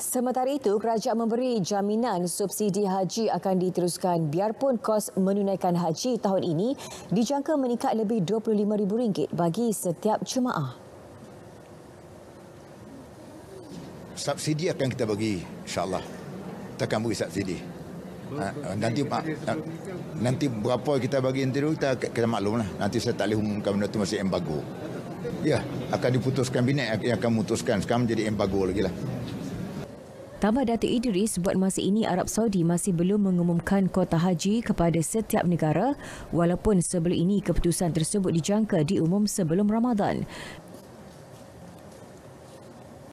Sementara itu, kerajaan memberi jaminan subsidi haji akan diteruskan biarpun kos menunaikan haji tahun ini dijangka meningkat lebih RM25,000 bagi setiap jemaah. Subsidi akan kita bagi, insyaAllah. Kita akan beri subsidi. Ha, nanti ha, nanti berapa kita bagi nanti dulu, kita, maklum lah. Nanti saya tak boleh umumkan benda itu masih embargo. Ya, akan diputuskan binat yang akan memutuskan. Sekarang menjadi embargo lagi lah. Tambah Datuk Idris, buat masa ini Arab Saudi masih belum mengumumkan kota haji kepada setiap negara walaupun sebelum ini keputusan tersebut dijangka diumum sebelum Ramadan.